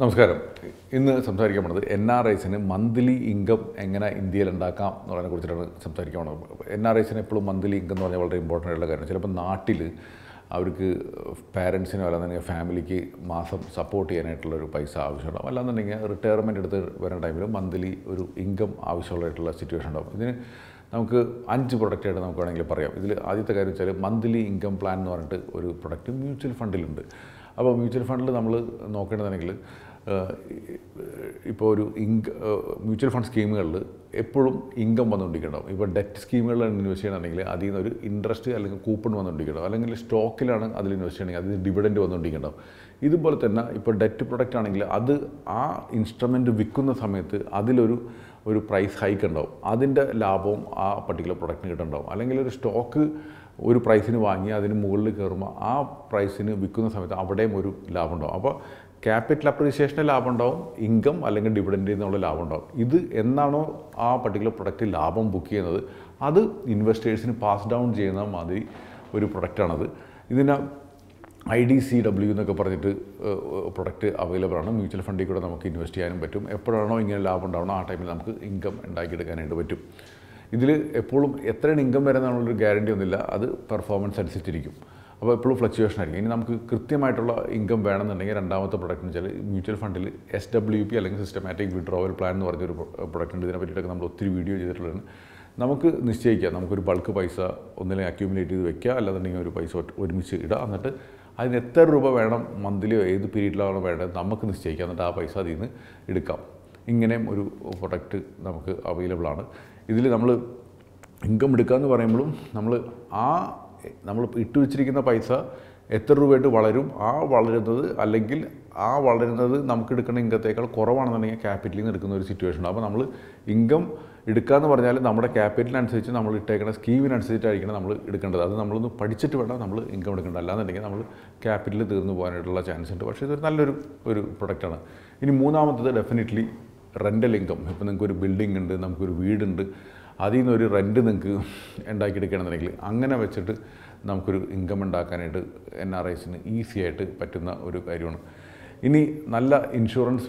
നമസ്കാരം ഇന്ന് സംസാരിക്കാൻ പോണത് എൻ ആർ ഐസിന് മന്ത്ലി ഇൻകം എങ്ങനെ ഇന്ത്യയിൽ ഉണ്ടാക്കാം എന്നുള്ളതിനെ കുറിച്ചിട്ടാണ് സംസാരിക്കാൻ പോണത് എൻ ആർ ഐസിന് എപ്പോഴും മന്ത്ലി ഇൻകം എന്ന് പറഞ്ഞാൽ വളരെ ഇമ്പോർട്ടൻ്റ് ആയിട്ടുള്ള കാര്യം ചിലപ്പോൾ നാട്ടിൽ അവർക്ക് പാരൻസിനോ അല്ലാന്നുണ്ടെങ്കിൽ ഫാമിലിക്ക് മാസം സപ്പോർട്ട് ചെയ്യാനായിട്ടുള്ള ഒരു പൈസ ആവശ്യമുണ്ടാകും അല്ലാന്നുണ്ടെങ്കിൽ റിട്ടയർമെൻറ്റ് എടുത്ത് വരുന്ന ടൈമിൽ മന്ത്ലി ഒരു ഇൻകം ആവശ്യമുള്ളതായിട്ടുള്ള സിറ്റുവേഷൻ ഉണ്ടാകും ഇതിന് നമുക്ക് അഞ്ച് പ്രൊഡക്റ്റായിട്ട് നമുക്ക് വേണമെങ്കിൽ പറയാം ഇതിൽ ആദ്യത്തെ കാര്യം വെച്ചാൽ മന്ത്ലി ഇൻകം പ്ലാൻ എന്ന് പറഞ്ഞിട്ട് ഒരു പ്രൊഡക്റ്റ് മ്യൂച്വൽ ഫണ്ടിലുണ്ട് അപ്പോൾ മ്യൂച്വൽ ഫണ്ടിൽ നമ്മൾ നോക്കേണ്ടതാണെങ്കിൽ ഇപ്പോൾ ഒരു ഇൻക മ്യൂച്വൽ ഫണ്ട് സ്കീമുകളിൽ എപ്പോഴും ഇൻകം വന്നുകൊണ്ടിരിക്കണം ഇപ്പോൾ ഡെറ്റ് സ്കീമുകളിൽ ഇൻവെസ്റ്റ് ചെയ്യണമെങ്കിൽ അതിൽ നിന്ന് ഒരു ഇൻട്രസ്റ്റ് അല്ലെങ്കിൽ കൂപ്പൺ വന്നുകൊണ്ടിരിക്കണം അല്ലെങ്കിൽ സ്റ്റോക്കിലാണ് അതിൽ ഇൻവെസ്റ്റ് ചെയ്യണമെങ്കിൽ അതിൽ ഡിവിഡൻഡ് വന്നുകൊണ്ടിരിക്കണം ഇതുപോലെ തന്നെ ഇപ്പോൾ ഡെറ്റ് പ്രൊഡക്റ്റ് ആണെങ്കിൽ അത് ആ ഇൻസ്ട്രുമെൻറ്റ് വിൽക്കുന്ന സമയത്ത് അതിലൊരു ഒരു പ്രൈസ് ഹൈക്ക് ഉണ്ടാവും അതിൻ്റെ ലാഭവും ആ പർട്ടിക്കുലർ പ്രൊഡക്റ്റിന് കിട്ടുന്നുണ്ടാവും അല്ലെങ്കിൽ ഒരു സ്റ്റോക്ക് ഒരു പ്രൈസിന് വാങ്ങി അതിന് മുകളിൽ കയറുമ്പോൾ ആ പ്രൈസിന് വിൽക്കുന്ന സമയത്ത് അവിടെയും ഒരു ലാഭം ഉണ്ടാവും അപ്പോൾ ക്യാപിറ്റൽ അപ്രീസിയേഷൻ്റെ ലാഭം ഉണ്ടാവും ഇൻകം അല്ലെങ്കിൽ ഡിവിഡൻഡിൽ നിന്നുള്ള ലാഭം ഉണ്ടാവും ഇത് എന്നാണോ ആ പർട്ടിക്കുലർ പ്രൊഡക്റ്റ് ലാഭം ബുക്ക് ചെയ്യുന്നത് അത് ഇൻവെസ്റ്റേഴ്സിന് പാസ് ഡൗൺ ചെയ്യുന്ന മാതിരി ഒരു പ്രൊഡക്റ്റാണത് ഇതിന് ഐ ഡി സി ഡബ്ല്യു എന്നൊക്കെ പറഞ്ഞിട്ട് പ്രൊഡക്റ്റ് അവൈലബിൾ ആണ് മ്യൂച്വൽ ഫണ്ടിൽ കൂടെ നമുക്ക് ഇൻവെസ്റ്റ് ചെയ്യാനും പറ്റും എപ്പോഴാണോ ഇങ്ങനെ ലാഭം ഉണ്ടാവണം ആ ടൈമിൽ നമുക്ക് ഇൻകം ഉണ്ടാക്കിയെടുക്കാനായിട്ട് പറ്റും ഇതിൽ എപ്പോഴും എത്രയാണ് ഇൻകം വരുന്നതാണുള്ളൊരു ഗ്യാരണ്ടി ഒന്നുമില്ല അത് പെർഫോമൻസ് അനുസരിച്ചിരിക്കും അപ്പോൾ എപ്പോഴും ഫ്ലക്ച്വേഷൻ ആയിരിക്കും ഇനി നമുക്ക് കൃത്യമായിട്ടുള്ള ഇൻകം വേണമെന്നുണ്ടെങ്കിൽ രണ്ടാമത്തെ പ്രൊഡക്റ്റ് എന്ന് വെച്ചാൽ മ്യൂച്വൽ ഫണ്ടിൽ എസ് ഡബ്ല്യു പി അല്ലെങ്കിൽ സിസ്റ്റമാറ്റിക് വിഡ്രോവൽ പ്ലാൻ എന്ന് പറഞ്ഞൊരു പ്രൊഡക്റ്റ് ഉണ്ട് ഇതിനെ പറ്റിയിട്ടൊക്കെ നമ്മൾ ഒത്തിരി വീഡിയോ ചെയ്തിട്ടുള്ളതാണ് നമുക്ക് നിശ്ചയിക്കാം നമുക്കൊരു ബൾക്ക് പൈസ ഒന്നിലെ അക്യൂമുലേറ്റ് ചെയ്ത് വെക്കുക അല്ലാന്നുണ്ടെങ്കിൽ ഒരു പൈസ ഒരുമിച്ച് ഇടുക എന്നിട്ട് അതിന് എത്ര രൂപ വേണം മന്ത്ലിയോ ഏത് പീരീഡിലാണോ വേണ്ടത് നമുക്ക് നിശ്ചയിക്കാം എന്നിട്ട് ആ പൈസ അതിൽ നിന്ന് എടുക്കാം ഇങ്ങനെയും ഒരു പ്രൊഡക്റ്റ് നമുക്ക് അവൈലബിൾ ആണ് ഇതിൽ നമ്മൾ ഇൻകം എടുക്കുക എന്ന് പറയുമ്പോഴും നമ്മൾ ആ നമ്മൾ ഇട്ടു വെച്ചിരിക്കുന്ന പൈസ എത്ര രൂപയായിട്ട് വളരും ആ വളരുന്നത് അല്ലെങ്കിൽ ആ വളരുന്നത് നമുക്ക് എടുക്കുന്ന ഇൻകത്തേക്കാൾ കുറവാണെന്നുണ്ടെങ്കിൽ ക്യാപിറ്റലിൽ നിന്ന് എടുക്കുന്ന ഒരു സിറ്റുവേഷൻ ഉണ്ട് അപ്പോൾ നമ്മൾ ഇൻകം എടുക്കുക എന്ന് പറഞ്ഞാൽ നമ്മുടെ ക്യാപിറ്റലിനനുസരിച്ച് നമ്മൾ ഇട്ടേക്കുന്ന സ്കീമിനനുസരിച്ചായിരിക്കണം നമ്മൾ എടുക്കേണ്ടത് അത് നമ്മളൊന്ന് പഠിച്ചിട്ട് വേണം നമ്മൾ ഇൻകം എടുക്കേണ്ടത് അല്ലാന്നുണ്ടെങ്കിൽ നമ്മൾ ക്യാപിറ്റൽ തീർന്നു പോകാനായിട്ടുള്ള ചാൻസ് ഉണ്ട് പക്ഷേ ഇതൊരു നല്ലൊരു ഒരു പ്രൊഡക്റ്റാണ് ഇനി മൂന്നാമത്തത് ഡെഫിനറ്റ്ലി റെൻ്റൽ ഇൻകം നിങ്ങൾക്ക് ഒരു ബിൽഡിംഗ് ഉണ്ട് നമുക്കൊരു വീടുണ്ട് അതിൽ നിന്നൊരു റെൻ്റ് നിങ്ങൾക്ക് ഉണ്ടാക്കിയെടുക്കുകയാണെന്നുണ്ടെങ്കിൽ അങ്ങനെ വെച്ചിട്ട് നമുക്കൊരു ഇൻകം ഉണ്ടാക്കാനായിട്ട് എൻ ആർ ഐസിന് ഈസി ആയിട്ട് പറ്റുന്ന ഒരു കാര്യമാണ് ഇനി നല്ല ഇൻഷുറൻസ്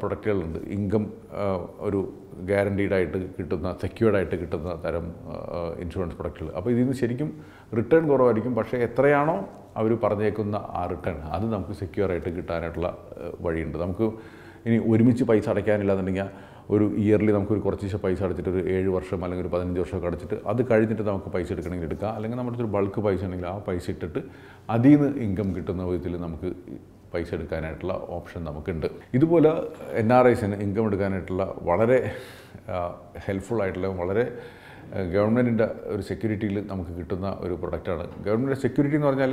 പ്രൊഡക്റ്റുകളുണ്ട് ഇൻകം ഒരു ഗ്യാരണ്ടീഡായിട്ട് കിട്ടുന്ന സെക്യൂർഡായിട്ട് കിട്ടുന്ന തരം ഇൻഷുറൻസ് പ്രൊഡക്റ്റുകൾ അപ്പോൾ ഇതിൽ നിന്ന് ശരിക്കും റിട്ടേൺ കുറവായിരിക്കും പക്ഷേ എത്രയാണോ അവർ പറഞ്ഞേക്കുന്ന ആ റിട്ടേൺ അത് നമുക്ക് സെക്യൂർ ആയിട്ട് കിട്ടാനായിട്ടുള്ള വഴിയുണ്ട് നമുക്ക് ഇനി ഒരുമിച്ച് പൈസ അടയ്ക്കാനില്ലാന്നുണ്ടെങ്കിൽ ഒരു ഇയർലി നമുക്കൊരു കുറച്ച് പൈസ അടച്ചിട്ട് ഒരു ഏഴ് വർഷം അല്ലെങ്കിൽ ഒരു പതിനഞ്ച് വർഷമൊക്കെ അടച്ചിട്ട് അത് കഴിഞ്ഞിട്ട് നമുക്ക് പൈസ എടുക്കണമെങ്കിൽ എടുക്കാം അല്ലെങ്കിൽ നമ്മുടെ ഒരു ബൾക്ക് പൈസ ഉണ്ടെങ്കിൽ ആ പൈസ ഇട്ടിട്ട് അതിൽ നിന്ന് ഇൻകം കിട്ടുന്ന വിധത്തിൽ നമുക്ക് പൈസ എടുക്കാനായിട്ടുള്ള ഓപ്ഷൻ നമുക്കുണ്ട് ഇതുപോലെ എൻ ആർ ഐസിന് ഇൻകം എടുക്കാനായിട്ടുള്ള വളരെ ഹെൽപ്ഫുൾ ആയിട്ടുള്ള വളരെ ഗവൺമെൻറ്റിൻ്റെ ഒരു സെക്യൂരിറ്റിയിൽ നമുക്ക് കിട്ടുന്ന ഒരു പ്രൊഡക്റ്റാണ് ഗവൺമെൻറ് സെക്യൂരിറ്റി എന്ന് പറഞ്ഞാൽ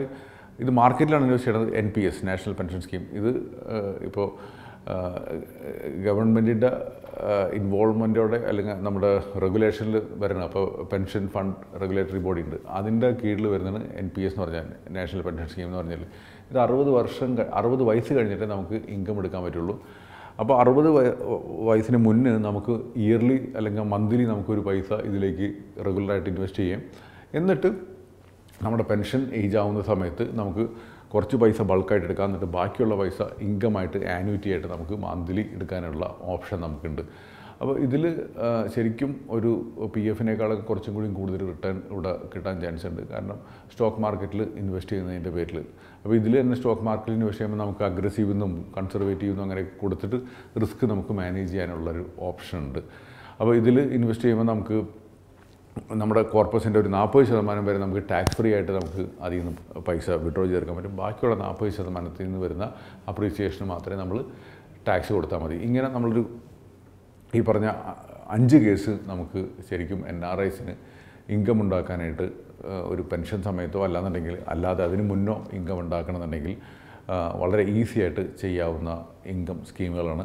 ഇത് മാർക്കറ്റിലാണ് ഇൻവെസ്റ്റ് ചെയ്യുന്നത് N P S national pension scheme ഇത് ഇപ്പോൾ ഗവൺമെൻറ്റിൻ്റെ ഇൻവോൾവ്മെൻറ്റോടെ അല്ലെങ്കിൽ നമ്മുടെ റെഗുലേഷനിൽ വരണം അപ്പോൾ പെൻഷൻ ഫണ്ട് റെഗുലേറ്ററി ബോഡി ഉണ്ട് അതിൻ്റെ കീഴിൽ വരുന്നതാണ് എൻ പി എസ് എന്ന് പറഞ്ഞാൽ നാഷണൽ പെൻഷൻ സ്കീം എന്ന് പറഞ്ഞാൽ ഇത് അറുപത് വർഷം അറുപത് വയസ്സ് കഴിഞ്ഞിട്ട് നമുക്ക് ഇൻകം എടുക്കാൻ പറ്റുള്ളൂ അപ്പോൾ അറുപത് വയസ്സിന് മുന്നേ നമുക്ക് ഇയർലി അല്ലെങ്കിൽ മന്ത്ലി നമുക്കൊരു പൈസ ഇതിലേക്ക് റെഗുലറായിട്ട് ഇൻവെസ്റ്റ് ചെയ്യാം എന്നിട്ട് നമ്മുടെ പെൻഷൻ ഏജ് ആവുന്ന സമയത്ത് നമുക്ക് കുറച്ച് പൈസ ബൾക്കായിട്ട് എടുക്കാം എന്നിട്ട് ബാക്കിയുള്ള പൈസ ഇൻകമായിട്ട് ആനുവിറ്റി ആയിട്ട് നമുക്ക് മന്ത്ലി എടുക്കാനുള്ള ഓപ്ഷൻ നമുക്കുണ്ട് അപ്പോൾ ഇതിൽ ശരിക്കും ഒരു പി എഫിനേക്കാളൊക്കെ കുറച്ചും കൂടി കൂടുതൽ റിട്ടേൺ ഇവിടെ കിട്ടാൻ ചാൻസ് ഉണ്ട് കാരണം സ്റ്റോക്ക് മാർക്കറ്റിൽ ഇൻവെസ്റ്റ് ചെയ്യുന്നതിൻ്റെ പേരിൽ അപ്പോൾ ഇതിൽ തന്നെ സ്റ്റോക്ക് മാർക്കറ്റിൽ ഇൻവെസ്റ്റ് ചെയ്യുമ്പോൾ നമുക്ക് അഗ്രസീവ് എന്നും കൺസർവേറ്റീവ് എന്നും അങ്ങനെയൊക്കെ കൊടുത്തിട്ട് റിസ്ക് നമുക്ക് മാനേജ് ചെയ്യാനുള്ളൊരു ഓപ്ഷൻ ഉണ്ട് അപ്പോൾ ഇതിൽ ഇൻവെസ്റ്റ് ചെയ്യുമ്പോൾ നമുക്ക് നമ്മുടെ കോർപ്പസിൻ്റെ ഒരു നാൽപ്പത് ശതമാനം വരെ നമുക്ക് ടാക്സ് ഫ്രീ ആയിട്ട് നമുക്ക് അതിൽ നിന്ന് പൈസ വിഡ്രോ ചെയ്തെടുക്കാൻ പറ്റും ബാക്കിയുള്ള നാൽപ്പത് ശതമാനത്തിൽ നിന്ന് വരുന്ന അപ്രീസിയേഷന് മാത്രമേ നമ്മൾ ടാക്സ് കൊടുത്താൽ മതി ഇങ്ങനെ നമ്മളൊരു ഈ പറഞ്ഞ അഞ്ച് കേസ് നമുക്ക് ശരിക്കും എൻ ആർ ഐസിന് ഇൻകം ഉണ്ടാക്കാനായിട്ട് ഒരു പെൻഷൻ സമയത്തോ അല്ലാന്നുണ്ടെങ്കിൽ അല്ലാതെ അതിന് മുന്നോ ഇൻകം ഉണ്ടാക്കണമെന്നുണ്ടെങ്കിൽ വളരെ ഈസി ആയിട്ട് ചെയ്യാവുന്ന ഇൻകം സ്കീമുകളാണ്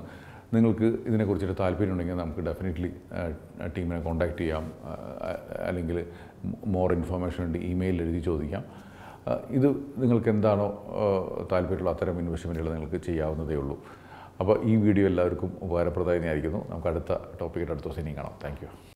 നിങ്ങൾക്ക് ഇതിനെക്കുറിച്ചൊരു താല്പര്യമുണ്ടെങ്കിൽ നമുക്ക് ഡെഫിനറ്റ്ലി ടീമിനെ കോൺടാക്റ്റ് ചെയ്യാം അല്ലെങ്കിൽ മോർ ഇൻഫർമേഷൻ ഉണ്ട് ഇമെയിൽ എഴുതി ചോദിക്കാം ഇത് നിങ്ങൾക്ക് എന്താണോ താല്പര്യമുള്ള അത്തരം ഇൻവെസ്റ്റ്മെൻറ്റുകൾ നിങ്ങൾക്ക് ചെയ്യാവുന്നതേ ഉള്ളൂ അപ്പോൾ ഈ വീഡിയോ എല്ലാവർക്കും ഉപകാരപ്രദമായി ആയിരിക്കുന്നു നമുക്ക് അടുത്ത ടോപ്പിക്കിൻ്റെ അടുത്ത ദിവസം ഇനിയും കാണാം താങ്ക്